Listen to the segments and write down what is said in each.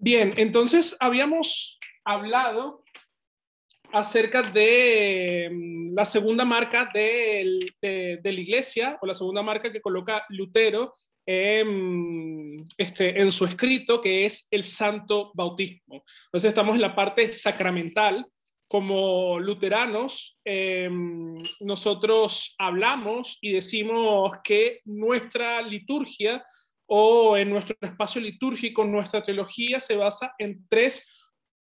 Bien, entonces habíamos hablado acerca de mm, la segunda marca de, la iglesia o la segunda marca que coloca Lutero este, en, su escrito, que es el santo bautismo. Entonces estamos en la parte sacramental. Como luteranos, em, nosotros hablamos y decimos que nuestra liturgia o en nuestro espacio litúrgico, nuestra teología se basa en tres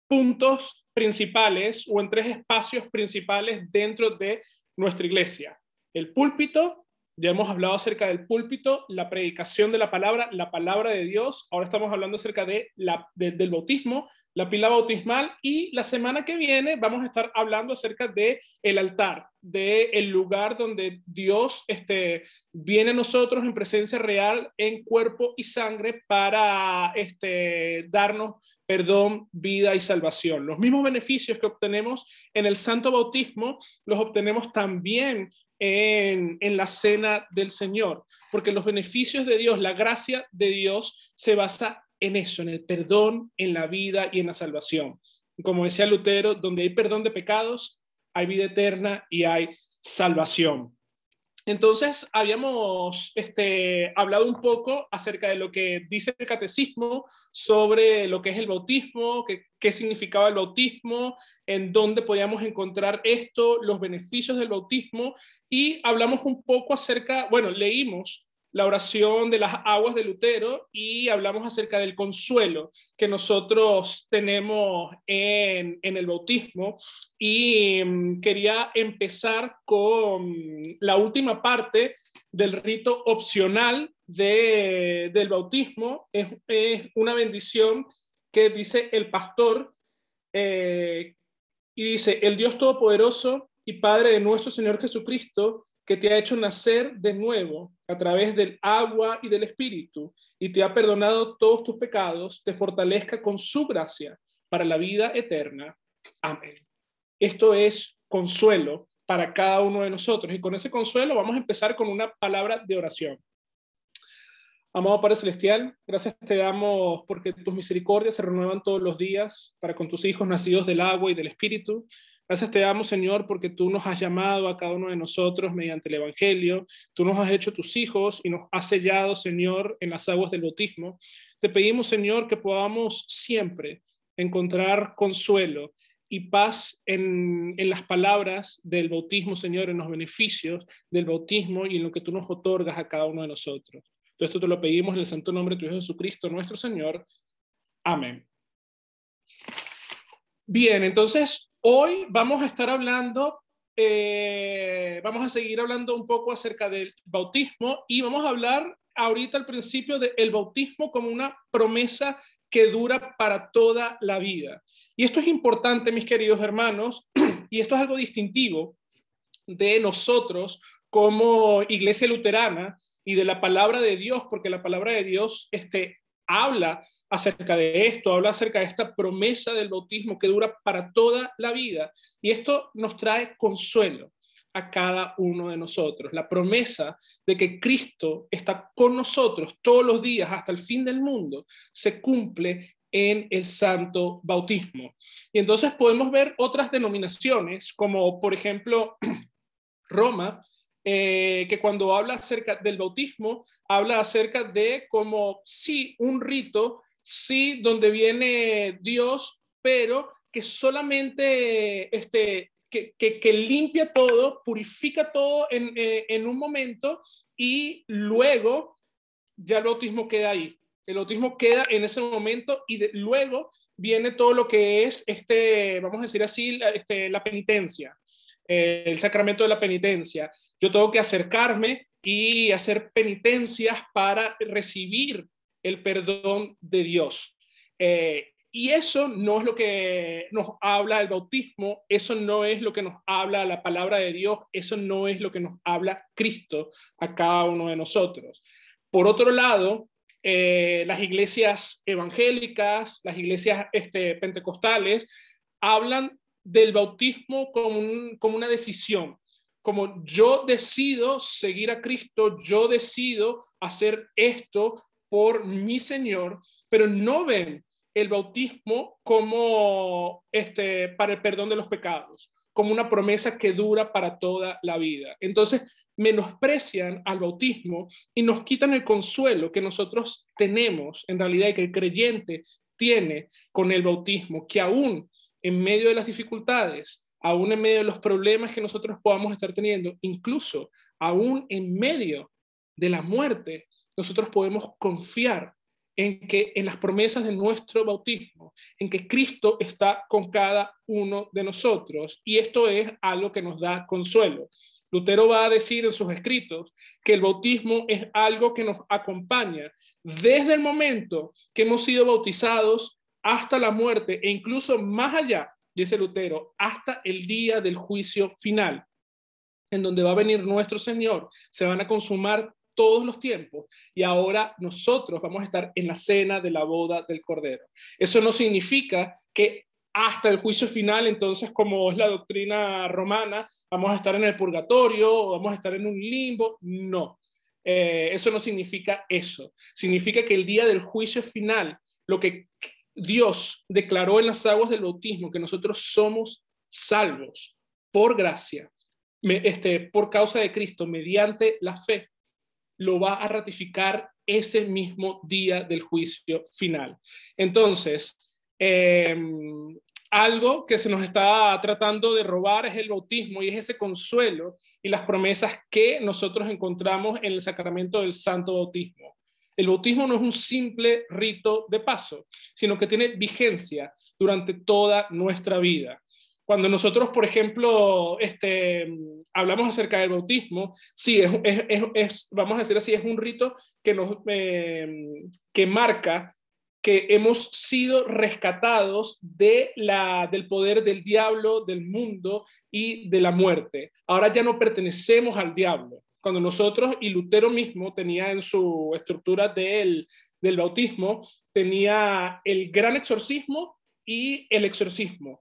puntos principales o en tres espacios principales dentro de nuestra iglesia. El púlpito, ya hemos hablado acerca del púlpito, la predicación de la palabra, la palabra de Dios, ahora estamos hablando acerca del bautismo, la pila bautismal y la semana que viene vamos a estar hablando acerca de el altar, de el lugar donde Dios este, viene a nosotros en presencia real, en cuerpo y sangre para este, darnos perdón, vida y salvación. Los mismos beneficios que obtenemos en el santo bautismo los obtenemos también en, en, la cena del Señor, porque los beneficios de Dios, la gracia de Dios se basa en eso, en el perdón, en la vida y en la salvación. Como decía Lutero, donde hay perdón de pecados, hay vida eterna y hay salvación. Entonces, habíamos este, hablado un poco acerca de lo que dice el catecismo sobre lo que es el bautismo, qué significaba el bautismo, en dónde podíamos encontrar esto, los beneficios del bautismo, y hablamos un poco acerca, bueno, leímos la oración de las aguas de Lutero y hablamos acerca del consuelo que nosotros tenemos en, el bautismo. Y mm, quería empezar con la última parte del rito opcional del bautismo. Es, una bendición que dice el pastor eh, y dice, el Dios Todopoderoso y Padre de nuestro Señor Jesucristo, que te ha hecho nacer de nuevo a través del agua y del Espíritu, y te ha perdonado todos tus pecados, te fortalezca con su gracia para la vida eterna. Amén. Esto es consuelo para cada uno de nosotros. Y con ese consuelo vamos a empezar con una palabra de oración. Amado Padre Celestial, gracias te damos porque tus misericordias se renuevan todos los días para con tus hijos nacidos del agua y del Espíritu. Gracias te damos, Señor, porque tú nos has llamado a cada uno de nosotros mediante el Evangelio. Tú nos has hecho tus hijos y nos has sellado, Señor, en las aguas del bautismo. Te pedimos, Señor, que podamos siempre encontrar consuelo y paz en, en, las palabras del bautismo, Señor, en los beneficios del bautismo y en lo que tú nos otorgas a cada uno de nosotros. Todo esto te lo pedimos en el santo nombre de tu Hijo Jesucristo, nuestro Señor. Amén. Bien, entonces Hoy vamos a estar hablando, eh, vamos a seguir hablando un poco acerca del bautismo y vamos a hablar ahorita al principio del bautismo como una promesa que dura para toda la vida. Y esto es importante, mis queridos hermanos, y esto es algo distintivo de nosotros como iglesia luterana y de la palabra de Dios, porque la palabra de Dios este, habla acerca de esto, habla acerca de esta promesa del bautismo que dura para toda la vida. Y esto nos trae consuelo a cada uno de nosotros, la promesa de que Cristo está con nosotros todos los días hasta el fin del mundo, se cumple en el santo bautismo. Y entonces podemos ver otras denominaciones, como por ejemplo Roma, eh, que cuando habla acerca del bautismo, habla acerca de como sí un rito sí donde viene Dios, pero que solamente este, que, limpia todo, purifica todo eh, en, un momento y luego ya el autismo queda ahí. El autismo queda en ese momento y luego viene todo lo que es, este, vamos a decir así, este, la, penitencia, el sacramento de la penitencia. Yo tengo que acercarme y hacer penitencias para recibir el perdón de Dios. Eh, y eso no es lo que nos habla el bautismo, eso no es lo que nos habla la palabra de Dios, eso no es lo que nos habla Cristo a cada uno de nosotros. Por otro lado, eh, las iglesias evangélicas, las iglesias este, pentecostales, hablan del bautismo como, como una decisión, como yo decido seguir a Cristo, yo decido hacer esto, por mi Señor, pero no ven el bautismo como este para el perdón de los pecados, como una promesa que dura para toda la vida. Entonces, menosprecian al bautismo y nos quitan el consuelo que nosotros tenemos en realidad y que el creyente tiene con el bautismo, que aún en medio de las dificultades, aún en medio de los problemas que nosotros podamos estar teniendo, incluso aún en medio de la muerte, nosotros podemos confiar en que en las promesas de nuestro bautismo, en que Cristo está con cada uno de nosotros. Y esto es algo que nos da consuelo. Lutero va a decir en sus escritos que el bautismo es algo que nos acompaña desde el momento que hemos sido bautizados hasta la muerte e incluso más allá, dice Lutero, hasta el día del juicio final, en donde va a venir nuestro Señor. Se van a consumar todos los tiempos y ahora nosotros vamos a estar en la cena de la boda del Cordero. Eso no significa que hasta el juicio final, entonces, como es la doctrina romana, vamos a estar en el purgatorio vamos a estar en un limbo. No, eh, eso no significa eso. Significa que el día del juicio final, lo que Dios declaró en las aguas del bautismo, que nosotros somos salvos por gracia, este, por causa de Cristo, mediante la fe, lo va a ratificar ese mismo día del juicio final. Entonces, em, algo que se nos está tratando de robar es el bautismo y es ese consuelo y las promesas que nosotros encontramos en el sacramento del santo bautismo. El bautismo no es un simple rito de paso, sino que tiene vigencia durante toda nuestra vida. Cuando nosotros, por ejemplo, este, hablamos acerca del bautismo, sí, es, vamos a decir así, es un rito que, nos, eh, que marca que hemos sido rescatados de la, del poder del diablo, del mundo y de la muerte. Ahora ya no pertenecemos al diablo. Cuando nosotros, y Lutero mismo tenía en su estructura del, del bautismo, tenía el gran exorcismo y el exorcismo.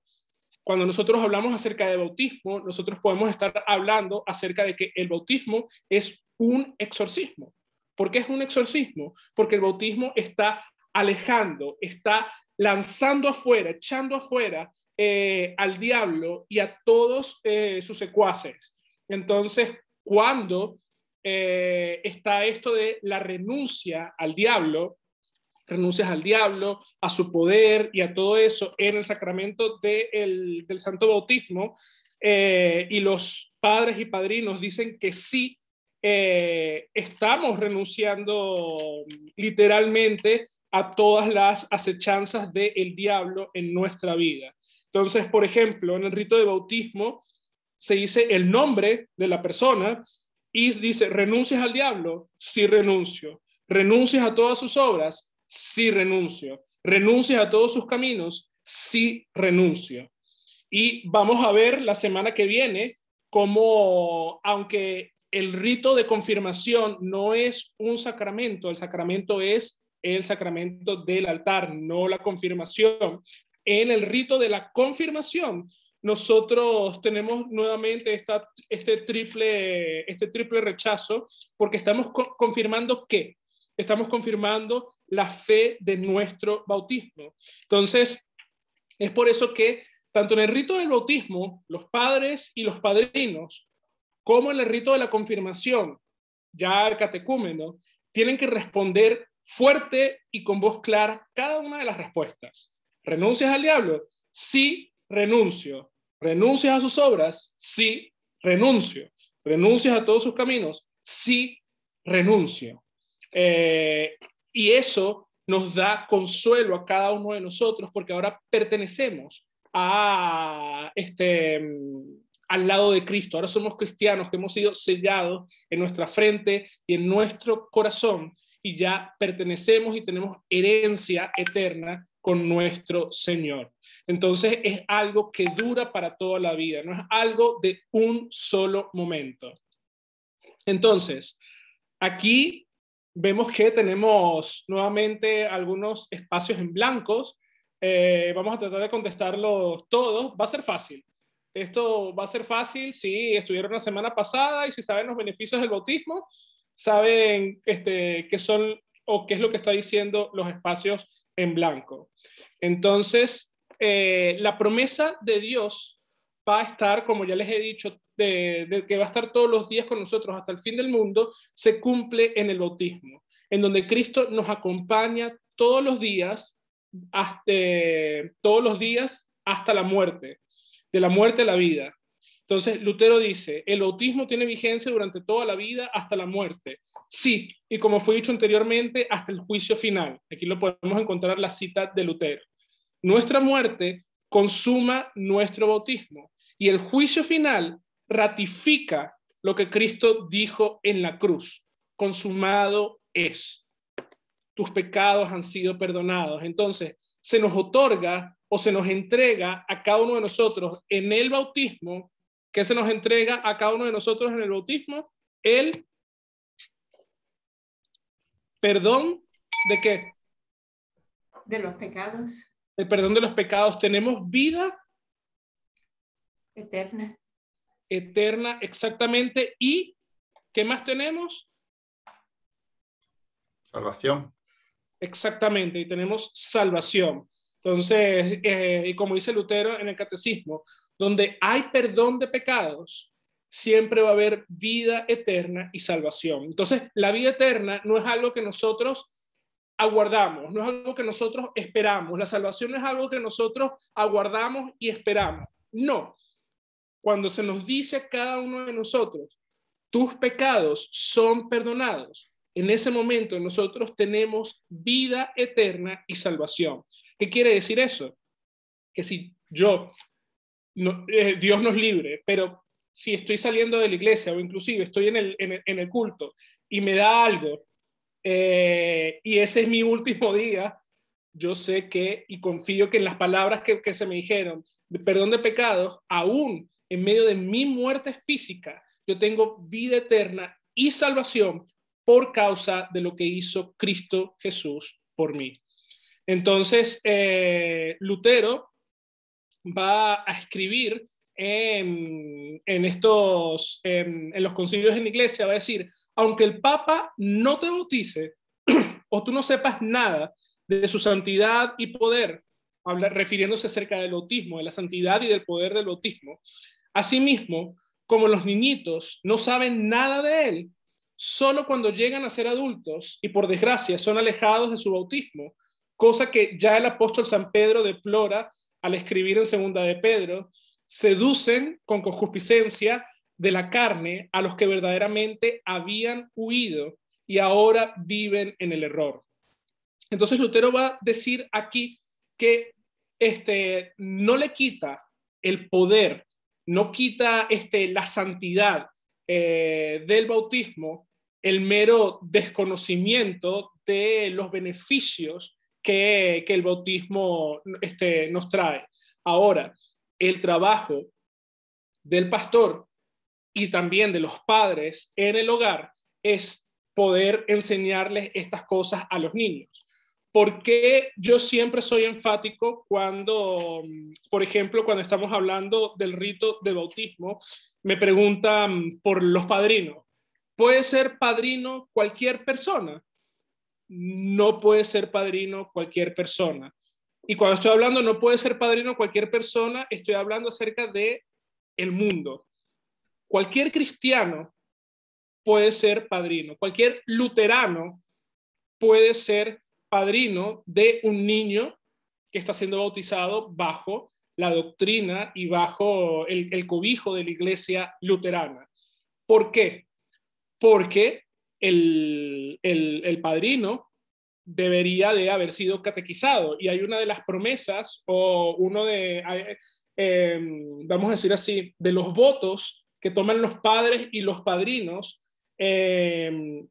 Cuando nosotros hablamos acerca de bautismo, nosotros podemos estar hablando acerca de que el bautismo es un exorcismo. ¿Por qué es un exorcismo? Porque el bautismo está alejando, está lanzando afuera, echando afuera eh, al diablo y a todos eh, sus secuaces. Entonces, cuando eh, está esto de la renuncia al diablo, renuncias al diablo, a su poder y a todo eso en el sacramento del santo bautismo. Eh, y los padres y padrinos dicen que sí, eh, estamos renunciando literalmente a todas las acechanzas del diablo en nuestra vida. Entonces, por ejemplo, en el rito de bautismo se dice el nombre de la persona y dice, renuncias al diablo, sí renuncio, renuncias a todas sus obras, sí renuncio. Renuncias a todos sus caminos, sí renuncio. Y vamos a ver la semana que viene cómo, aunque el rito de confirmación no es un sacramento, el sacramento es el sacramento del altar, no la confirmación. En el rito de la confirmación, nosotros tenemos nuevamente esta, este, triple, este triple rechazo porque estamos confirmando que Estamos confirmando la fe de nuestro bautismo. Entonces, es por eso que tanto en el rito del bautismo, los padres y los padrinos, como en el rito de la confirmación, ya el catecúmeno, tienen que responder fuerte y con voz clara cada una de las respuestas. ¿Renuncias al diablo? Sí, renuncio. ¿Renuncias a sus obras? Sí, renuncio. ¿Renuncias a todos sus caminos? Sí, renuncio. Eh, y eso nos da consuelo a cada uno de nosotros porque ahora pertenecemos a este mm, al lado de Cristo. Ahora somos cristianos que hemos sido sellados en nuestra frente y en nuestro corazón y ya pertenecemos y tenemos herencia eterna con nuestro Señor. Entonces es algo que dura para toda la vida, no es algo de un solo momento. Entonces, aquí vemos que tenemos nuevamente algunos espacios en blancos. Eh, vamos a tratar de contestarlos todos. Va a ser fácil. Esto va a ser fácil si estuvieron la semana pasada y si saben los beneficios del bautismo, saben este, qué son o qué es lo que está diciendo los espacios en blanco. Entonces, eh, la promesa de Dios va a estar, como ya les he dicho, de, que va a estar todos los días con nosotros hasta el fin del mundo, se cumple en el bautismo, en donde Cristo nos acompaña todos los días, hasta, todos los días hasta la muerte, de la muerte a la vida. Entonces, Lutero dice, el bautismo tiene vigencia durante toda la vida hasta la muerte. Sí, y como fue dicho anteriormente, hasta el juicio final. Aquí lo podemos encontrar la cita de Lutero. Nuestra muerte consuma nuestro bautismo. Y el juicio final ratifica lo que Cristo dijo en la cruz. Consumado es. Tus pecados han sido perdonados. Entonces, se nos otorga o se nos entrega a cada uno de nosotros en el bautismo, que se nos entrega a cada uno de nosotros en el bautismo, el perdón de qué? De los pecados. El perdón de los pecados. Tenemos vida Eterna. Eterna, exactamente. ¿Y qué más tenemos? Salvación. Exactamente, y tenemos salvación. Entonces, eh, y como dice Lutero en el Catecismo, donde hay perdón de pecados, siempre va a haber vida eterna y salvación. Entonces, la vida eterna no es algo que nosotros aguardamos, no es algo que nosotros esperamos. La salvación es algo que nosotros aguardamos y esperamos. No, cuando se nos dice a cada uno de nosotros, tus pecados son perdonados, en ese momento nosotros tenemos vida eterna y salvación. ¿Qué quiere decir eso? Que si yo, eh, Dios nos libre, pero si estoy saliendo de la iglesia o inclusive estoy en el, en el, culto y me da algo eh, y ese es mi último día, yo sé que y confío que en las palabras que, que se me dijeron, de perdón de pecados, aún en medio de mi muerte física, yo tengo vida eterna y salvación por causa de lo que hizo Cristo Jesús por mí. Entonces, eh, Lutero va a escribir en, estos, en, los concilios en la iglesia, va a decir, aunque el Papa no te bautice o tú no sepas nada de su santidad y poder, refiriéndose acerca del bautismo, de la santidad y del poder del bautismo, Asimismo, como los niñitos no saben nada de él, solo cuando llegan a ser adultos y por desgracia son alejados de su bautismo, cosa que ya el apóstol San Pedro deplora al escribir en segunda de Pedro, seducen con concupiscencia de la carne a los que verdaderamente habían huido y ahora viven en el error. Entonces Lutero va a decir aquí que este no le quita el poder no quita este, la santidad eh, del bautismo el mero desconocimiento de los beneficios que, el bautismo este, nos trae. Ahora, el trabajo del pastor y también de los padres en el hogar es poder enseñarles estas cosas a los niños. Porque yo siempre soy enfático cuando, mm, por ejemplo, cuando estamos hablando del rito de bautismo, me preguntan mm, por los padrinos? ¿Puede ser padrino cualquier persona? No puede ser padrino cualquier persona. Y cuando estoy hablando no puede ser padrino cualquier persona, estoy hablando acerca de el mundo. Cualquier cristiano puede ser padrino, cualquier luterano puede ser padrino de un niño que está siendo bautizado bajo la doctrina y bajo el, cobijo de la iglesia luterana. ¿Por qué? Porque el, el, el padrino debería de haber sido catequizado. Y hay una de las promesas o uno de, em, vamos a decir así, de los votos que toman los padres y los padrinos em,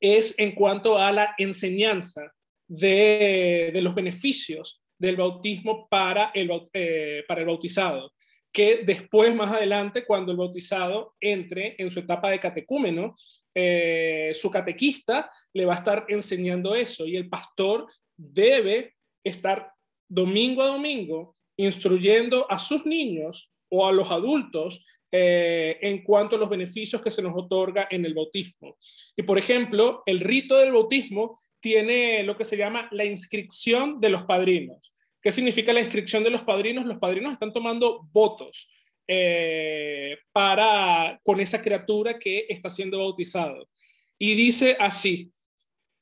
es en cuanto a la enseñanza de, los beneficios del bautismo para el, eh, para el bautizado, que después, más adelante, cuando el bautizado entre en su etapa de catecúmeno, eh, su catequista le va a estar enseñando eso y el pastor debe estar domingo a domingo instruyendo a sus niños o a los adultos eh, en cuanto a los beneficios que se nos otorga en el bautismo. Y por ejemplo, el rito del bautismo tiene lo que se llama la inscripción de los padrinos. ¿Qué significa la inscripción de los padrinos? Los padrinos están tomando votos eh, para con esa criatura que está siendo bautizado. Y dice así,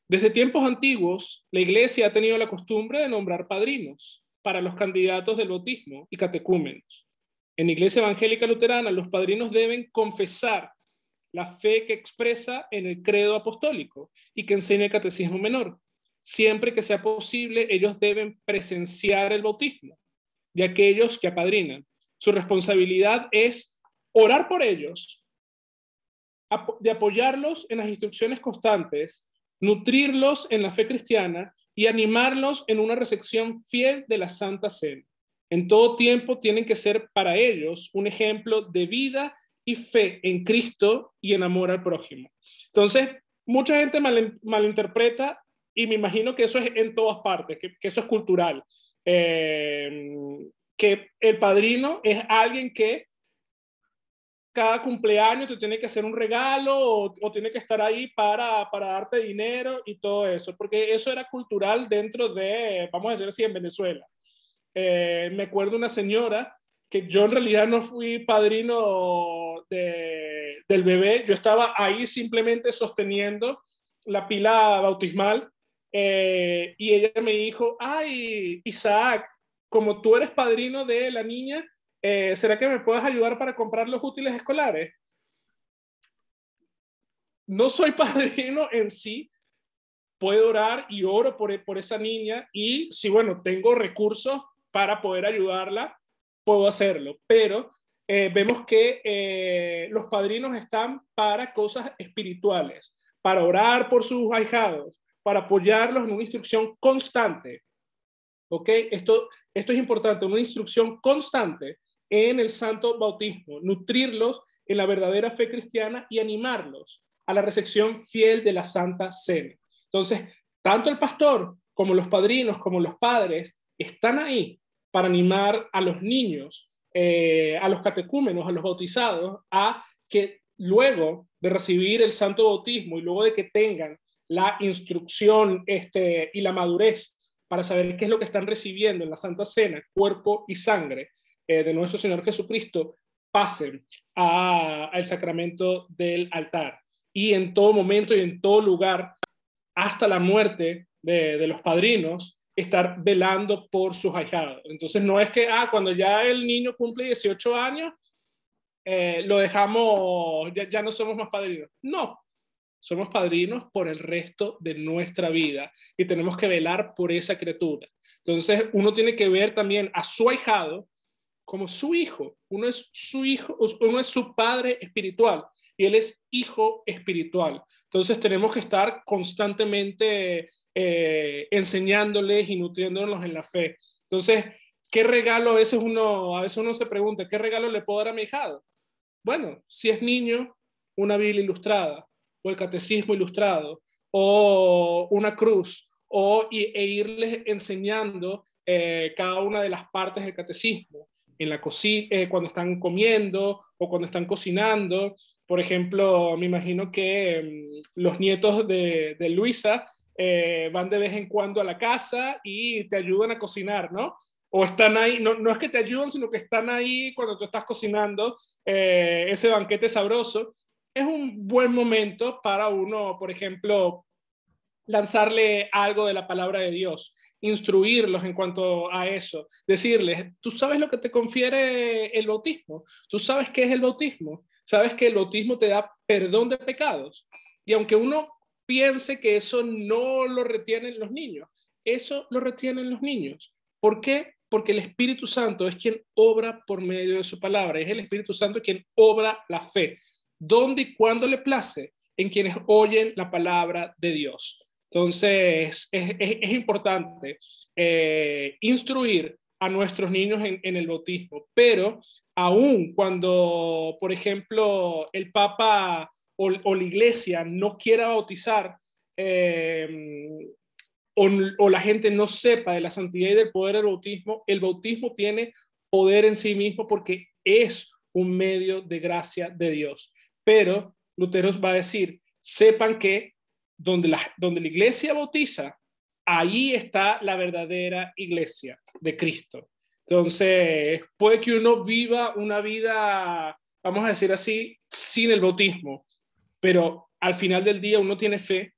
desde tiempos antiguos, la iglesia ha tenido la costumbre de nombrar padrinos para los candidatos del bautismo y catecúmenos. En Iglesia Evangélica Luterana, los padrinos deben confesar la fe que expresa en el credo apostólico y que enseña el catecismo menor. Siempre que sea posible, ellos deben presenciar el bautismo de aquellos que apadrinan. Su responsabilidad es orar por ellos, de apoyarlos en las instrucciones constantes, nutrirlos en la fe cristiana y animarlos en una recepción fiel de la Santa Cena. En todo tiempo tienen que ser para ellos un ejemplo de vida y fe en Cristo y en amor al prójimo. Entonces, mucha gente malinterpreta y me imagino que eso es en todas partes, que, eso es cultural. Eh, que el padrino es alguien que cada cumpleaños te tiene que hacer un regalo o, tiene que estar ahí para, para, darte dinero y todo eso, porque eso era cultural dentro de, vamos a decir así, en Venezuela. Eh, me acuerdo una señora que yo en realidad no fui padrino del bebé, yo estaba ahí simplemente sosteniendo la pila bautismal eh, y ella me dijo, ay, Isaac, como tú eres padrino de la niña, eh, ¿será que me puedes ayudar para comprar los útiles escolares? No soy padrino en sí, puedo orar y oro por, por esa niña y si, bueno, tengo recursos, para poder ayudarla, puedo hacerlo. Pero eh, vemos que eh, los padrinos están para cosas espirituales, para orar por sus ahijados, para apoyarlos en una instrucción constante. ¿Ok? Esto, esto es importante, una instrucción constante en el santo bautismo, nutrirlos en la verdadera fe cristiana y animarlos a la recepción fiel de la Santa Cena. Entonces, tanto el pastor como los padrinos, como los padres, están ahí para animar a los niños, eh, a los catecúmenos, a los bautizados, a que luego de recibir el santo bautismo y luego de que tengan la instrucción este, y la madurez para saber qué es lo que están recibiendo en la Santa Cena, cuerpo y sangre eh, de nuestro Señor Jesucristo, pasen al sacramento del altar. Y en todo momento y en todo lugar, hasta la muerte de los padrinos, estar velando por sus ahijados. Entonces, no es que, ah, cuando ya el niño cumple 18 años, eh, lo dejamos, ya, no somos más padrinos. No, somos padrinos por el resto de nuestra vida y tenemos que velar por esa criatura. Entonces, uno tiene que ver también a su ahijado como su hijo. Uno es su hijo, uno es su padre espiritual y él es hijo espiritual. Entonces, tenemos que estar constantemente eh, enseñándoles y nutriéndolos en la fe. Entonces, ¿qué regalo a veces uno, a veces uno se pregunta, ¿qué regalo le puedo dar a mi hijado? Bueno, si es niño, una Biblia ilustrada, o el catecismo ilustrado, o una cruz, o, e irles enseñando eh, cada una de las partes del catecismo, en la cocina, eh, cuando están comiendo o cuando están cocinando. Por ejemplo, me imagino que mm, los nietos de Luisa eh, van de vez en cuando a la casa y te ayudan a cocinar, ¿no? O están ahí, no, no es que te ayudan, sino que están ahí cuando tú estás cocinando eh, ese banquete sabroso. Es un buen momento para uno, por ejemplo, lanzarle algo de la palabra de Dios, instruirlos en cuanto a eso, decirles, tú sabes lo que te confiere el bautismo, tú sabes qué es el bautismo, sabes que el bautismo te da perdón de pecados. Y aunque uno piense que eso no lo retienen los niños. Eso lo retienen los niños. ¿Por qué? Porque el Espíritu Santo es quien obra por medio de su palabra. Es el Espíritu Santo quien obra la fe. ¿Dónde y cuándo le place? En quienes oyen la palabra de Dios. Entonces, es, importante eh, instruir a nuestros niños en, en, el bautismo, pero aún cuando, por ejemplo, el Papa o, la iglesia no quiera bautizar eh, o, la gente no sepa de la santidad y del poder del bautismo, el bautismo tiene poder en sí mismo porque es un medio de gracia de Dios. Pero Lutero va a decir, sepan que donde la, donde la iglesia bautiza, ahí está la verdadera iglesia de Cristo. Entonces, puede que uno viva una vida, vamos a decir así, sin el bautismo, pero al final del día uno tiene fe.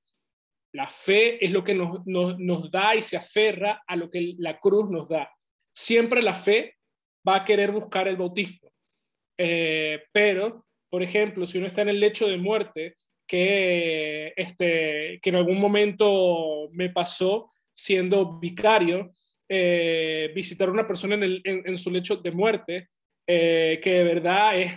La fe es lo que nos, nos, nos da y se aferra a lo que la cruz nos da. Siempre la fe va a querer buscar el bautismo. Eh, pero, por ejemplo, si uno está en el lecho de muerte, que, este, que en algún momento me pasó siendo vicario, eh, visitar a una persona en, el, su lecho de muerte, eh, que de verdad es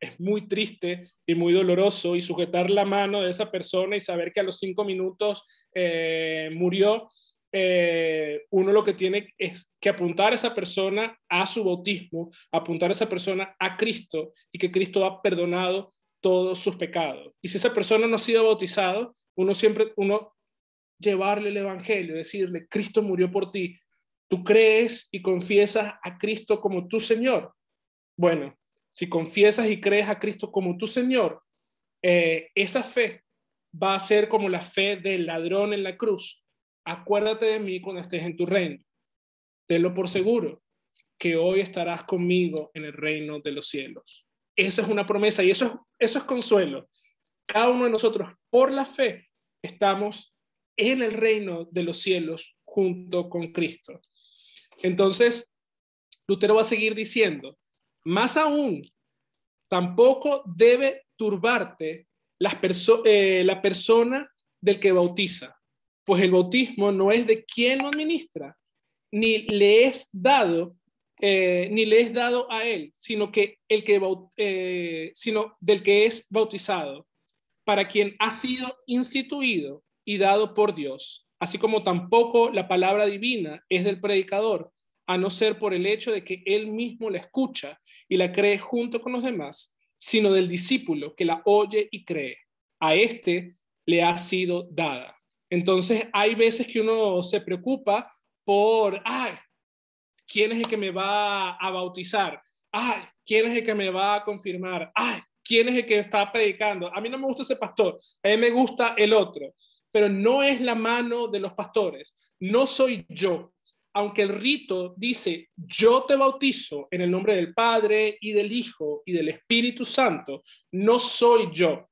es, muy triste y muy doloroso y sujetar la mano de esa persona y saber que a los cinco minutos eh, murió, eh, uno lo que tiene es que apuntar a esa persona a su bautismo, apuntar a esa persona a Cristo y que Cristo ha perdonado todos sus pecados. Y si esa persona no ha sido bautizado, uno siempre, uno llevarle el Evangelio, decirle, Cristo murió por ti, tú crees y confiesas a Cristo como tu Señor. Bueno, si confiesas y crees a Cristo como tu Señor, eh, esa fe va a ser como la fe del ladrón en la cruz. Acuérdate de mí cuando estés en tu reino. Tenlo por seguro que hoy estarás conmigo en el reino de los cielos. Esa es una promesa y eso eso es consuelo. Cada uno de nosotros, por la fe, estamos en el reino de los cielos junto con Cristo. Entonces, Lutero va a seguir diciendo, más aún, tampoco debe turbarte eh, la persona del que bautiza, pues el bautismo no es de quien lo administra, ni le es dado, eh, ni le es dado a él, sino que el que eh, sino del que es bautizado, para quien ha sido instituido y dado por Dios, así como tampoco la palabra divina es del predicador, a no ser por el hecho de que él mismo la escucha y la cree junto con los demás, sino del discípulo que la oye y cree. A este le ha sido dada. Entonces hay veces que uno se preocupa por, ay, ¿quién es el que me va a bautizar? Ay, ¿quién es el que me va a confirmar? Ay, ¿quién es el que está predicando? A mí no me gusta ese pastor, a mí me gusta el otro, pero no es la mano de los pastores, no soy yo, aunque el rito dice, yo te bautizo en el nombre del Padre y del Hijo y del Espíritu Santo, no soy yo.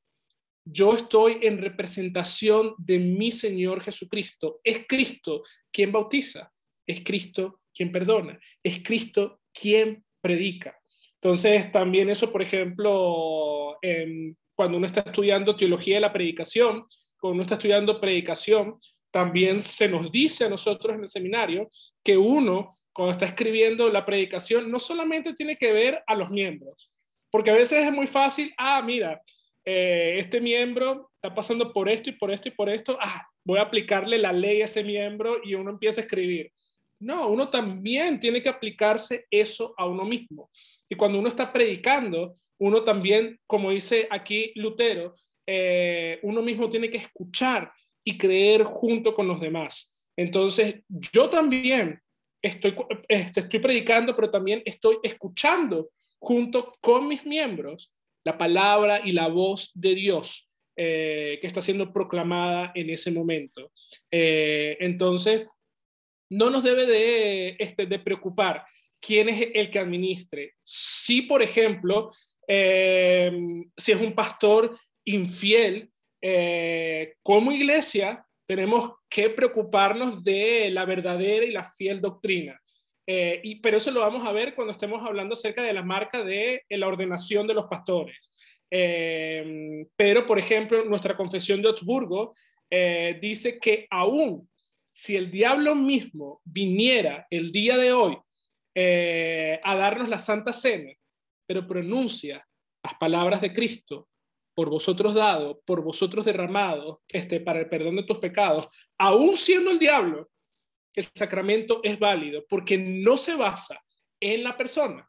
Yo estoy en representación de mi Señor Jesucristo. Es Cristo quien bautiza, es Cristo quien perdona, es Cristo quien predica. Entonces, también eso, por ejemplo, cuando uno está estudiando teología de la predicación, cuando uno está estudiando predicación, también se nos dice a nosotros en el seminario que uno, cuando está escribiendo la predicación, no solamente tiene que ver a los miembros, porque a veces es muy fácil, ah, mira, eh, este miembro está pasando por esto y por esto y por esto, ah, voy a aplicarle la ley a ese miembro y uno empieza a escribir. No, uno también tiene que aplicarse eso a uno mismo. Y cuando uno está predicando, uno también, como dice aquí Lutero, eh, uno mismo tiene que escuchar y creer junto con los demás. Entonces, yo también estoy, este, estoy predicando, pero también estoy escuchando junto con mis miembros la palabra y la voz de Dios eh, que está siendo proclamada en ese momento. Eh, entonces, no nos debe este, de, preocupar quién es el que administre. Si, por ejemplo, eh, si es un pastor infiel, eh, como iglesia tenemos que preocuparnos de la verdadera y la fiel doctrina. Eh, y, pero eso lo vamos a ver cuando estemos hablando acerca de la marca de, eh, la ordenación de los pastores. pero, por ejemplo, nuestra confesión de Augsburgo dice que aún si el diablo mismo viniera el día de hoy a darnos la Santa Cena, pero pronuncia las palabras de Cristo, por vosotros dado, por vosotros derramado, este, para el perdón de tus pecados, aún siendo el diablo, el sacramento es válido porque no se basa en la persona,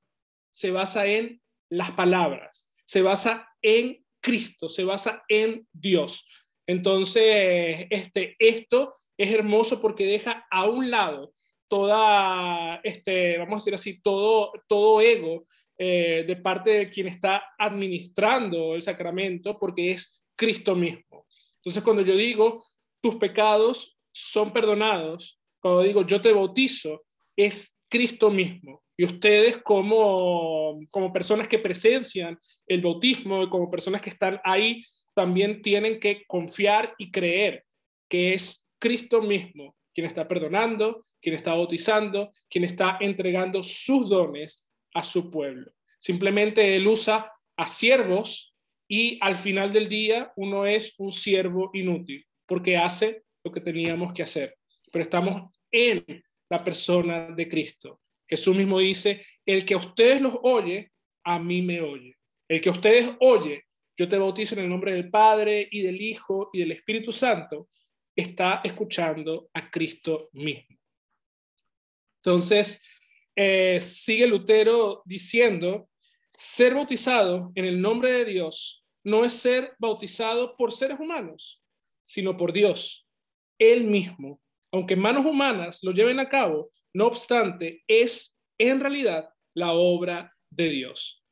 se basa en las palabras, se basa en Cristo, se basa en Dios. Entonces, este, esto es hermoso porque deja a un lado toda, este, vamos a decir así, todo, todo ego, eh, de parte de quien está administrando el sacramento, porque es Cristo mismo. Entonces, cuando yo digo, tus pecados son perdonados, cuando digo, yo te bautizo, es Cristo mismo. Y ustedes como, como personas que presencian el bautismo y como personas que están ahí, también tienen que confiar y creer que es Cristo mismo quien está perdonando, quien está bautizando, quien está entregando sus dones a su pueblo. Simplemente él usa a siervos y al final del día uno es un siervo inútil porque hace lo que teníamos que hacer. Pero estamos en la persona de Cristo. Jesús mismo dice, el que a ustedes los oye, a mí me oye. El que a ustedes oye, yo te bautizo en el nombre del Padre y del Hijo y del Espíritu Santo, está escuchando a Cristo mismo. Entonces, eh, sigue Lutero diciendo, ser bautizado en el nombre de Dios no es ser bautizado por seres humanos, sino por Dios, Él mismo. Aunque manos humanas lo lleven a cabo, no obstante, es en realidad la obra de Dios.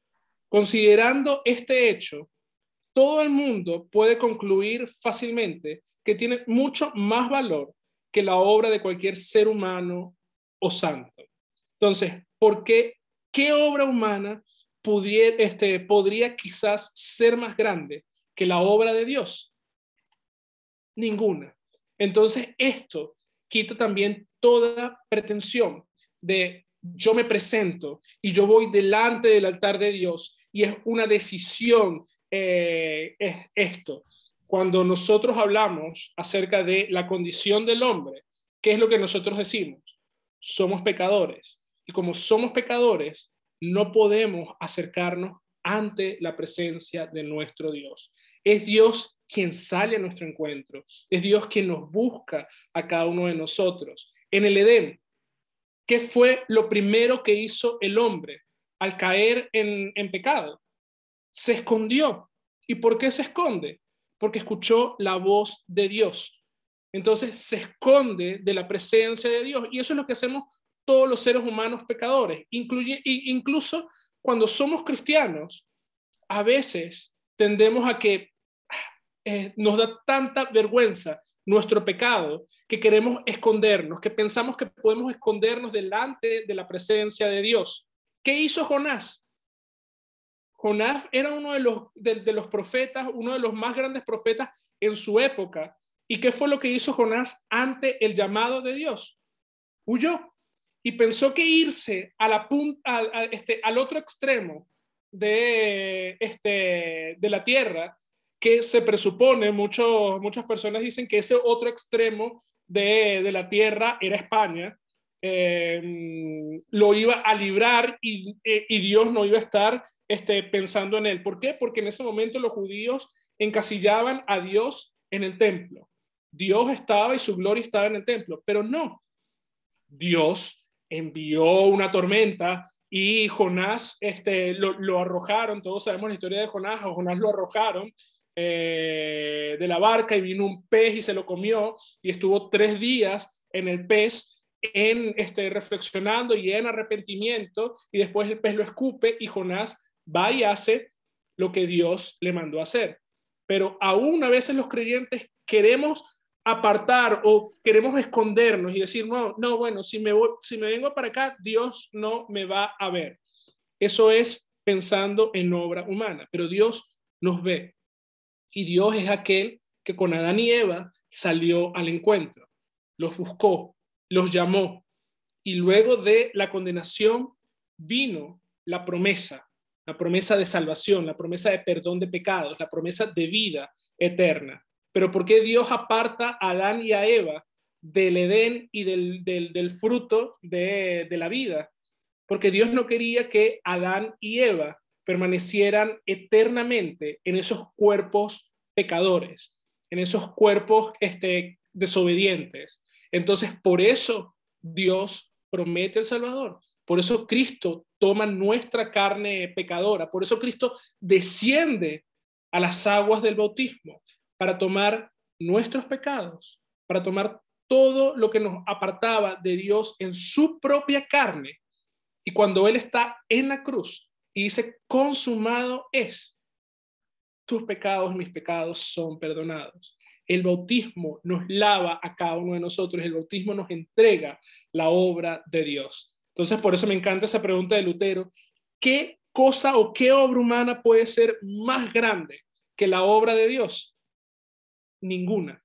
Considerando este hecho, todo el mundo puede concluir fácilmente que tiene mucho más valor que la obra de cualquier ser humano o santo. Entonces, ¿por qué, qué obra humana pudiera, este, podría quizás ser más grande que la obra de Dios? Ninguna. Entonces, esto quita también toda pretensión de yo me presento y yo voy delante del altar de Dios y es una decisión eh, esto. Cuando nosotros hablamos acerca de la condición del hombre, ¿qué es lo que nosotros decimos? Somos pecadores, y como somos pecadores, no podemos acercarnos ante la presencia de nuestro Dios. Es Dios quien sale a nuestro encuentro, es Dios quien nos busca a cada uno de nosotros. En el Edén, ¿qué fue lo primero que hizo el hombre al caer en, en pecado? Se escondió. ¿Y por qué se esconde? Porque escuchó la voz de Dios. Entonces se esconde de la presencia de Dios. Y eso es lo que hacemos todos los seres humanos pecadores, incluye, incluso cuando somos cristianos, a veces tendemos a que eh, nos da tanta vergüenza nuestro pecado que queremos escondernos, que pensamos que podemos escondernos delante de la presencia de Dios. ¿Qué hizo Jonás? Jonás era uno de los, de los profetas, uno de los más grandes profetas en su época. ¿Y qué fue lo que hizo Jonás ante el llamado de Dios? Huyó y pensó que irse este, al, otro extremo este, de, la Tierra, que se presupone, muchos, muchas personas dicen que ese otro extremo de, la Tierra era España, em, lo iba a librar eh, y, Dios no iba a estar este, pensando en él. ¿Por qué? Porque en ese momento los judíos encasillaban a Dios en el templo. Dios estaba y su gloria estaba en el templo, pero no. Dios envió una tormenta y Jonás este, lo, arrojaron, todos sabemos la historia de Jonás, Jonás lo arrojaron eh, de la barca y vino un pez y se lo comió y estuvo tres días en el pez en este, reflexionando y en arrepentimiento y después el pez lo escupe y Jonás va y hace lo que Dios le mandó hacer. Pero aún a veces los creyentes queremos apartar o queremos escondernos y decir, no, no, bueno, si me, voy, si me vengo para acá, Dios no me va a ver. Eso es pensando en obra humana, pero Dios nos ve. Y Dios es aquel que con Adán y Eva salió al encuentro, los buscó, los llamó. Y luego de la condenación vino la promesa, la promesa de salvación, la promesa de perdón de pecados, la promesa de vida eterna. Pero ¿por qué Dios aparta a Adán y a Eva del Edén y del, fruto de, la vida? Porque Dios no quería que Adán y Eva permanecieran eternamente en esos cuerpos pecadores, en esos cuerpos este, desobedientes. Entonces, por eso Dios promete el Salvador. Por eso Cristo toma nuestra carne pecadora. Por eso Cristo desciende a las aguas del bautismo para tomar nuestros pecados, para tomar todo lo que nos apartaba de Dios en su propia carne. Y cuando Él está en la cruz y dice, consumado es, tus pecados, mis pecados son perdonados. El bautismo nos lava a cada uno de nosotros, el bautismo nos entrega la obra de Dios. Entonces, por eso me encanta esa pregunta de Lutero, ¿qué cosa o qué obra humana puede ser más grande que la obra de Dios? Ninguna,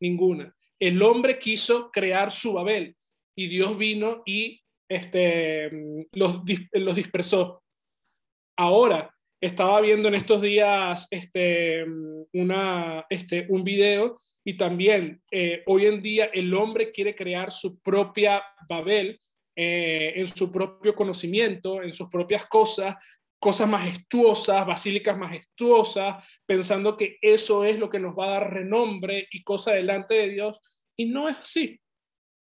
ninguna. El hombre quiso crear su Babel y Dios vino y este, los, los dispersó. Ahora, estaba viendo en estos días este, una, este, un video y también eh, hoy en día el hombre quiere crear su propia Babel eh, en su propio conocimiento, en sus propias cosas, cosas majestuosas, basílicas majestuosas, pensando que eso es lo que nos va a dar renombre y cosa delante de Dios. Y no es así.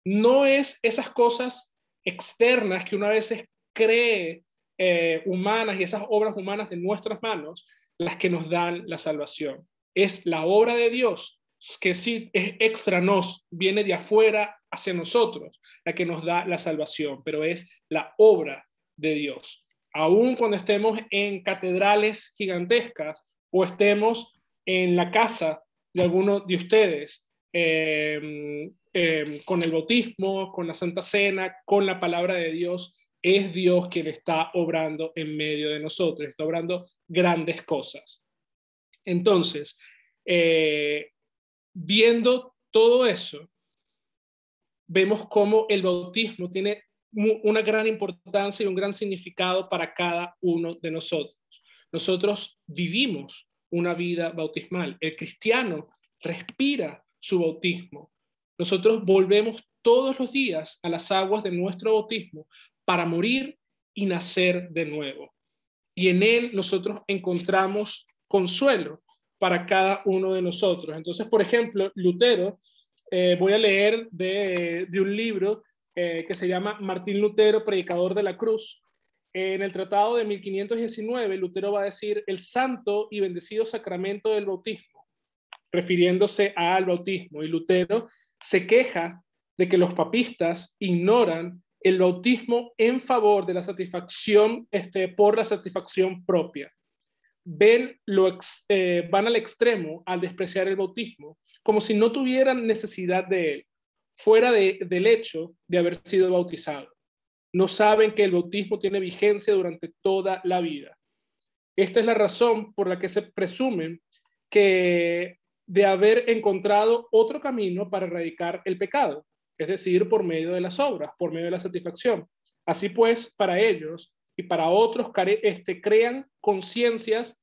No es esas cosas externas que una vez cree eh, humanas y esas obras humanas de nuestras manos las que nos dan la salvación. Es la obra de Dios que sí es extra nos, viene de afuera hacia nosotros, la que nos da la salvación, pero es la obra de Dios aún cuando estemos en catedrales gigantescas o estemos en la casa de alguno de ustedes, em, em, con el bautismo, con la Santa Cena, con la palabra de Dios, es Dios quien está obrando en medio de nosotros, está obrando grandes cosas. Entonces, eh, viendo todo eso, vemos cómo el bautismo tiene una gran importancia y un gran significado para cada uno de nosotros. Nosotros vivimos una vida bautismal. El cristiano respira su bautismo. Nosotros volvemos todos los días a las aguas de nuestro bautismo para morir y nacer de nuevo. Y en él nosotros encontramos consuelo para cada uno de nosotros. Entonces, por ejemplo, Lutero, eh, voy a leer de, de un libro eh, que se llama Martín Lutero, predicador de la cruz. Eh, en el tratado de 1519, Lutero va a decir el santo y bendecido sacramento del bautismo, refiriéndose al bautismo. Y Lutero se queja de que los papistas ignoran el bautismo en favor de la satisfacción, este, por la satisfacción propia. Ven lo eh, van al extremo al despreciar el bautismo, como si no tuvieran necesidad de él fuera del hecho de haber sido bautizado. No saben que el bautismo tiene vigencia durante toda la vida. Esta es la razón por la que se presumen que de haber encontrado otro camino para erradicar el pecado, es decir, por medio de las obras, por medio de la satisfacción. Así pues, para ellos y para otros este, crean conciencias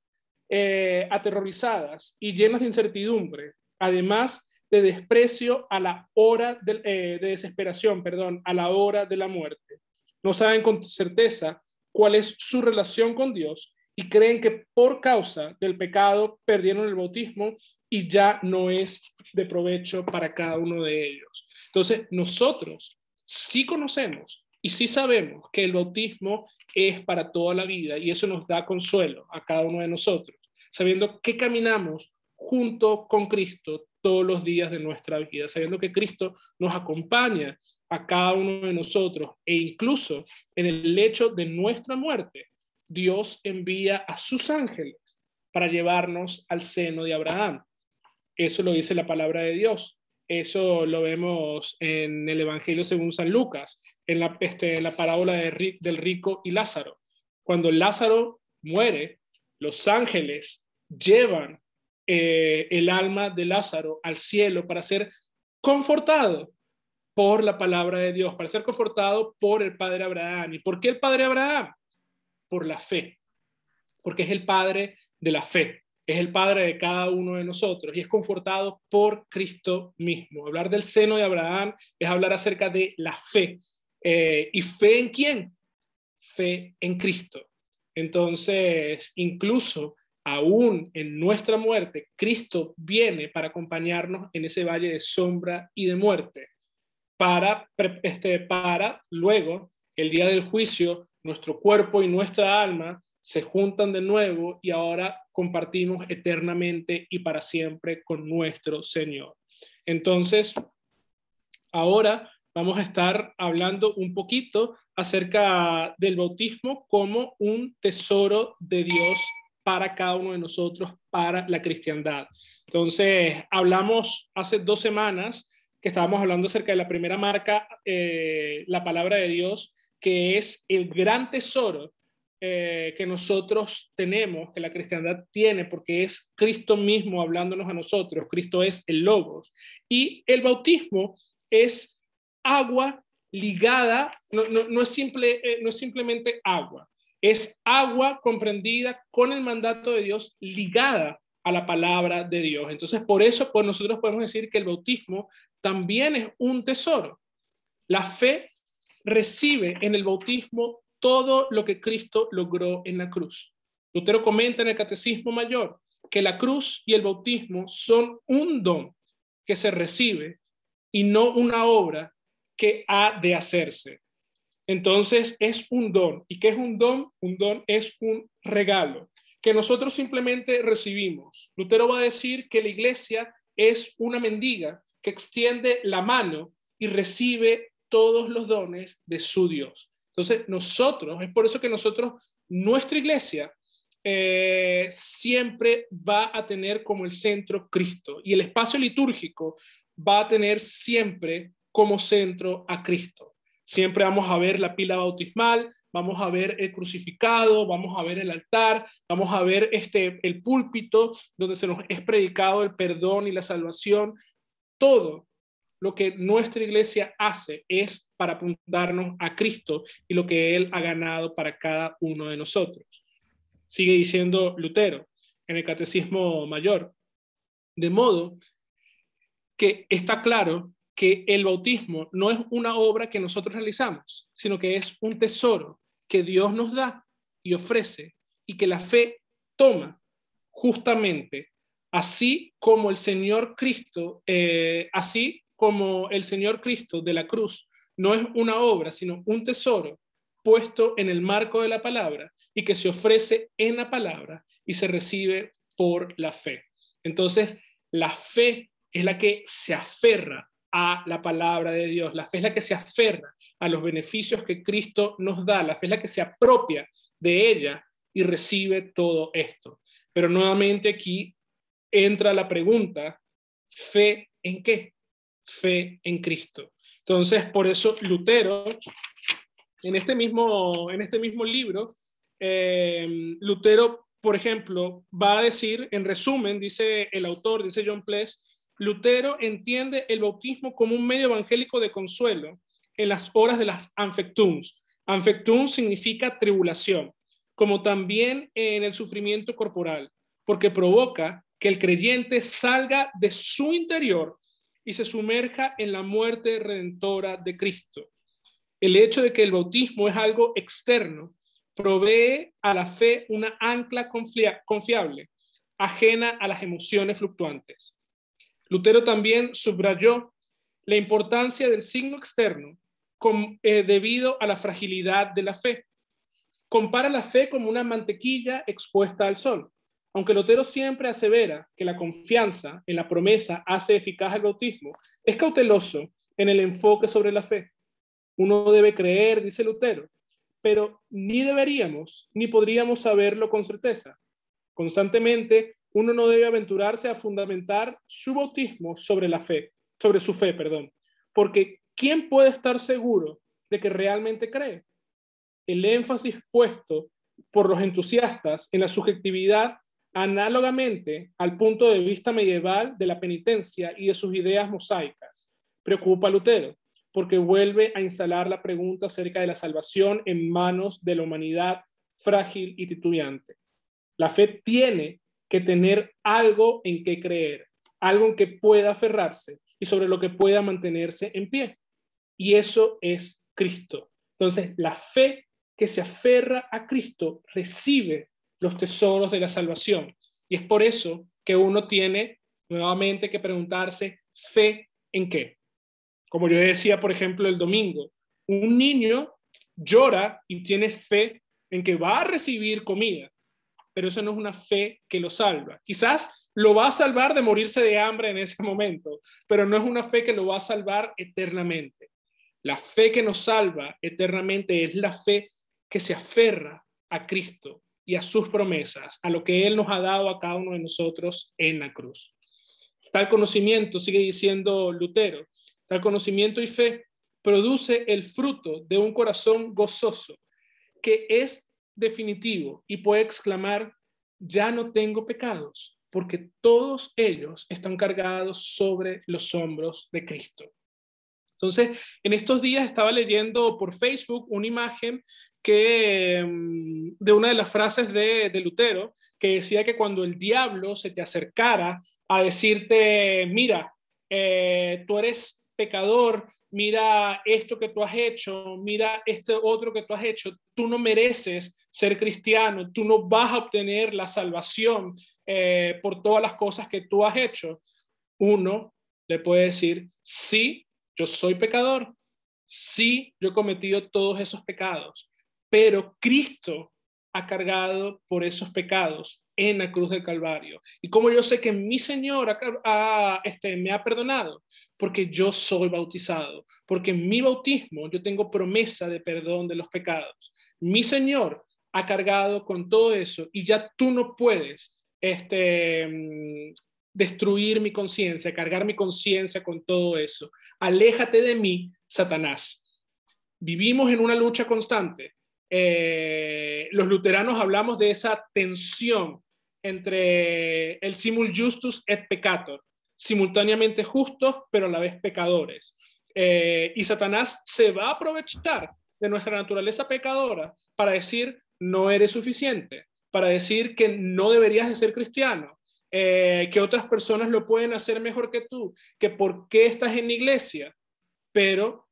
eh, aterrorizadas y llenas de incertidumbre, además de desprecio a la hora eh, de, desesperación, perdón, a la hora de la muerte. No saben con certeza cuál es su relación con Dios y creen que por causa del pecado perdieron el bautismo y ya no es de provecho para cada uno de ellos. Entonces, nosotros sí conocemos y sí sabemos que el bautismo es para toda la vida y eso nos da consuelo a cada uno de nosotros, sabiendo que caminamos junto con Cristo todos los días de nuestra vida, sabiendo que Cristo nos acompaña a cada uno de nosotros e incluso en el lecho de nuestra muerte, Dios envía a sus ángeles para llevarnos al seno de Abraham. Eso lo dice la palabra de Dios. Eso lo vemos en el Evangelio según San Lucas, en la, este, la parábola del rico y Lázaro. Cuando Lázaro muere, los ángeles llevan eh, el alma de Lázaro al cielo para ser confortado por la palabra de Dios, para ser confortado por el padre Abraham. ¿Y por qué el padre Abraham? Por la fe, porque es el padre de la fe, es el padre de cada uno de nosotros y es confortado por Cristo mismo. Hablar del seno de Abraham es hablar acerca de la fe. Eh, ¿Y fe en quién? Fe en Cristo. Entonces, incluso aún en nuestra muerte, Cristo viene para acompañarnos en ese valle de sombra y de muerte, para, este, para luego, el día del juicio, nuestro cuerpo y nuestra alma se juntan de nuevo y ahora compartimos eternamente y para siempre con nuestro Señor. Entonces, ahora vamos a estar hablando un poquito acerca del bautismo como un tesoro de Dios para cada uno de nosotros, para la cristiandad. Entonces, hablamos hace dos semanas que estábamos hablando acerca de la primera marca, eh, la palabra de Dios, que es el gran tesoro eh, que nosotros tenemos, que la cristiandad tiene, porque es Cristo mismo hablándonos a nosotros, Cristo es el Logos. Y el bautismo es agua ligada, no, es, simple, eh, no es simplemente agua, es agua comprendida con el mandato de Dios ligada a la palabra de Dios. Entonces, por eso pues nosotros podemos decir que el bautismo también es un tesoro. La fe recibe en el bautismo todo lo que Cristo logró en la cruz. Lutero comenta en el Catecismo Mayor que la cruz y el bautismo son un don que se recibe y no una obra que ha de hacerse. Entonces es un don. ¿Y qué es un don? Un don es un regalo que nosotros simplemente recibimos. Lutero va a decir que la iglesia es una mendiga que extiende la mano y recibe todos los dones de su Dios. Entonces nosotros, es por eso que nosotros, nuestra iglesia, eh, siempre va a tener como el centro Cristo y el espacio litúrgico va a tener siempre como centro a Cristo. Siempre vamos a ver la pila bautismal, vamos a ver el crucificado, vamos a ver el altar, vamos a ver este el púlpito donde se nos es predicado el perdón y la salvación. Todo lo que nuestra iglesia hace es para apuntarnos a Cristo y lo que él ha ganado para cada uno de nosotros. Sigue diciendo Lutero en el Catecismo Mayor, de modo que está claro que el bautismo no es una obra que nosotros realizamos, sino que es un tesoro que Dios nos da y ofrece y que la fe toma justamente así como el Señor Cristo, eh, así como el Señor Cristo de la cruz no es una obra, sino un tesoro puesto en el marco de la palabra y que se ofrece en la palabra y se recibe por la fe. Entonces, la fe es la que se aferra a la palabra de Dios. La fe es la que se aferra a los beneficios que Cristo nos da. La fe es la que se apropia de ella y recibe todo esto. Pero nuevamente aquí entra la pregunta, ¿fe en qué? Fe en Cristo. Entonces, por eso Lutero, en este mismo, en este mismo libro, eh, Lutero, por ejemplo, va a decir, en resumen, dice el autor, dice John Pless, Lutero entiende el bautismo como un medio evangélico de consuelo en las horas de las anfectums. Anfectum significa tribulación, como también en el sufrimiento corporal, porque provoca que el creyente salga de su interior y se sumerja en la muerte redentora de Cristo. El hecho de que el bautismo es algo externo provee a la fe una ancla confiable, ajena a las emociones fluctuantes. Lutero también subrayó la importancia del signo externo eh, debido a la fragilidad de la fe. Compara la fe como una mantequilla expuesta al sol. Aunque Lutero siempre asevera que la confianza en la promesa hace eficaz el bautismo, es cauteloso en el enfoque sobre la fe. Uno debe creer, dice Lutero, pero ni deberíamos ni podríamos saberlo con certeza. Constantemente uno no debe aventurarse a fundamentar su bautismo sobre la fe, sobre su fe, perdón, porque ¿quién puede estar seguro de que realmente cree? El énfasis puesto por los entusiastas en la subjetividad análogamente al punto de vista medieval de la penitencia y de sus ideas mosaicas. Preocupa a Lutero, porque vuelve a instalar la pregunta acerca de la salvación en manos de la humanidad frágil y titubeante. La fe tiene que tener algo en que creer, algo en que pueda aferrarse y sobre lo que pueda mantenerse en pie. Y eso es Cristo. Entonces, la fe que se aferra a Cristo recibe los tesoros de la salvación. Y es por eso que uno tiene nuevamente que preguntarse, ¿fe en qué? Como yo decía, por ejemplo, el domingo, un niño llora y tiene fe en que va a recibir comida, pero eso no es una fe que lo salva. Quizás lo va a salvar de morirse de hambre en ese momento, pero no es una fe que lo va a salvar eternamente. La fe que nos salva eternamente es la fe que se aferra a Cristo y a sus promesas, a lo que Él nos ha dado a cada uno de nosotros en la cruz. Tal conocimiento, sigue diciendo Lutero, tal conocimiento y fe produce el fruto de un corazón gozoso, que es definitivo y puede exclamar, ya no tengo pecados, porque todos ellos están cargados sobre los hombros de Cristo. Entonces, en estos días estaba leyendo por Facebook una imagen que, mm, de una de las frases de, de Lutero, que decía que cuando el diablo se te acercara a decirte, mira, eh, tú eres pecador, mira esto que tú has hecho, mira este otro que tú has hecho, tú no mereces ser cristiano, tú no vas a obtener la salvación eh, por todas las cosas que tú has hecho. Uno le puede decir, sí, yo soy pecador, sí, yo he cometido todos esos pecados, pero Cristo ha cargado por esos pecados en la cruz del Calvario. Y como yo sé que mi Señor este, me ha perdonado, porque yo soy bautizado, porque en mi bautismo yo tengo promesa de perdón de los pecados. Mi Señor ha cargado con todo eso y ya tú no puedes este, mm, destruir mi conciencia, cargar mi conciencia con todo eso. Aléjate de mí, Satanás. Vivimos en una lucha constante. Eh, los luteranos hablamos de esa tensión entre el simul justus et peccator, simultáneamente justos, pero a la vez pecadores. Eh, y Satanás se va a aprovechar de nuestra naturaleza pecadora para decir, no eres suficiente, para decir que no deberías de ser cristiano, eh, que otras personas lo pueden hacer mejor que tú, que por qué estás en la iglesia. Pero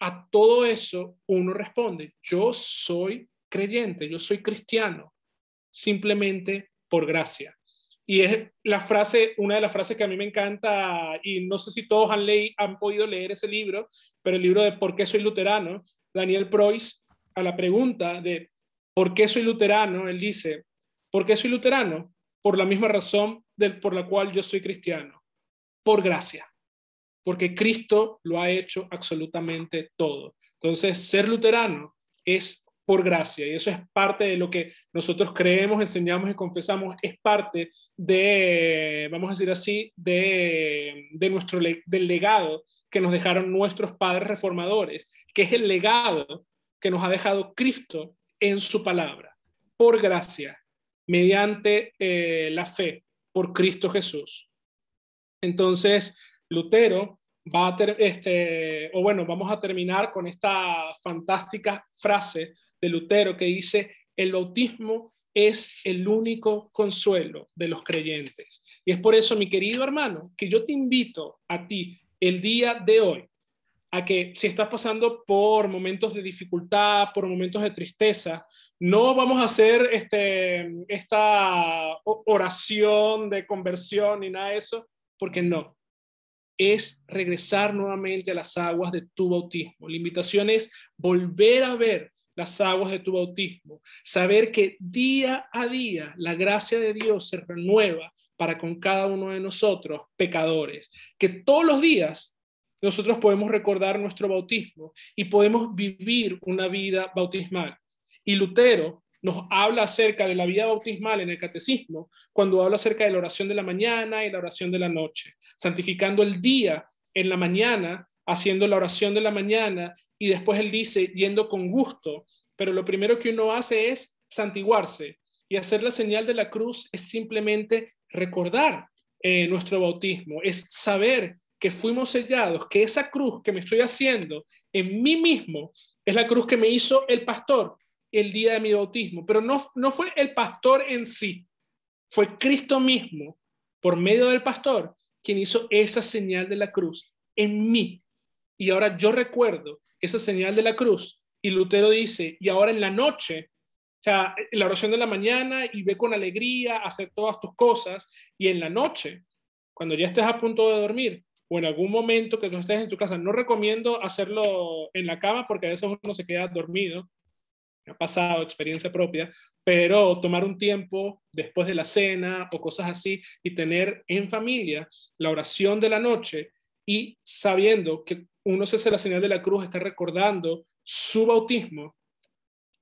a todo eso uno responde, yo soy creyente, yo soy cristiano, simplemente por gracia. Y es la frase, una de las frases que a mí me encanta, y no sé si todos han, leído han podido leer ese libro, pero el libro de ¿Por qué soy luterano? Daniel Preuss, a la pregunta de ¿por qué soy luterano? Él dice, ¿por qué soy luterano? Por la misma razón del, por la cual yo soy cristiano, por gracia, porque Cristo lo ha hecho absolutamente todo. Entonces, ser luterano es por gracia. Y eso es parte de lo que nosotros creemos, enseñamos y confesamos. Es parte de, vamos a decir así, de, nuestro del legado que nos dejaron nuestros padres reformadores, que es el legado que nos ha dejado Cristo en su palabra, por gracia, mediante eh, la fe, por Cristo Jesús. Entonces, Lutero va a este, o bueno, vamos a terminar con esta fantástica frase de Lutero que dice, el bautismo es el único consuelo de los creyentes. Y es por eso, mi querido hermano, que yo te invito a ti el día de hoy a que si estás pasando por momentos de dificultad, por momentos de tristeza, no vamos a hacer este, esta oración de conversión ni nada de eso, porque no. Es regresar nuevamente a las aguas de tu bautismo. La invitación es volver a ver las aguas de tu bautismo, saber que día a día la gracia de Dios se renueva para con cada uno de nosotros, pecadores, que todos los días nosotros podemos recordar nuestro bautismo y podemos vivir una vida bautismal. Y Lutero nos habla acerca de la vida bautismal en el catecismo cuando habla acerca de la oración de la mañana y la oración de la noche, santificando el día en la mañana haciendo la oración de la mañana y después él dice yendo con gusto, pero lo primero que uno hace es santiguarse y hacer la señal de la cruz es simplemente recordar eh, nuestro bautismo, es saber que fuimos sellados, que esa cruz que me estoy haciendo en mí mismo es la cruz que me hizo el pastor el día de mi bautismo, pero no, no fue el pastor en sí, fue Cristo mismo, por medio del pastor, quien hizo esa señal de la cruz en mí y ahora yo recuerdo esa señal de la cruz y Lutero dice, y ahora en la noche, o sea, la oración de la mañana y ve con alegría hacer todas tus cosas y en la noche, cuando ya estés a punto de dormir o en algún momento que no estés en tu casa, no recomiendo hacerlo en la cama porque a veces uno se queda dormido, ha pasado experiencia propia, pero tomar un tiempo después de la cena o cosas así y tener en familia la oración de la noche y sabiendo que uno se hace la señal de la cruz, está recordando su bautismo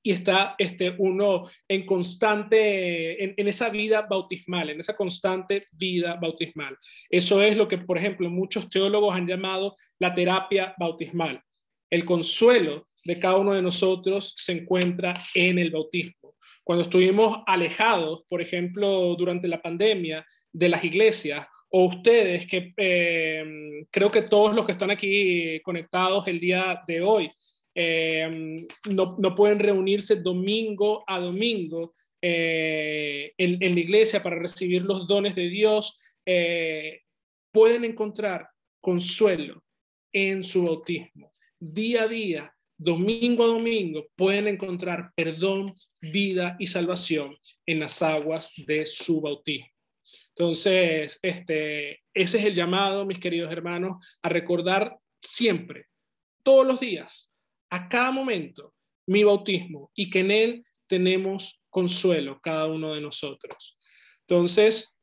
y está este, uno en constante, en, esa vida bautismal, en esa constante vida bautismal. Eso es lo que, por ejemplo, muchos teólogos han llamado la terapia bautismal. El consuelo de cada uno de nosotros se encuentra en el bautismo. Cuando estuvimos alejados, por ejemplo, durante la pandemia de las iglesias, o ustedes, que em, creo que todos los que están aquí conectados el día de hoy, em, no, pueden reunirse domingo a domingo eh, en, en, la iglesia para recibir los dones de Dios, eh, pueden encontrar consuelo en su bautismo. Día a día, domingo a domingo, pueden encontrar perdón, vida y salvación en las aguas de su bautismo. Entonces, este, ese es el llamado, mis queridos hermanos, a recordar siempre, todos los días, a cada momento, mi bautismo y que en él tenemos consuelo cada uno de nosotros. Entonces,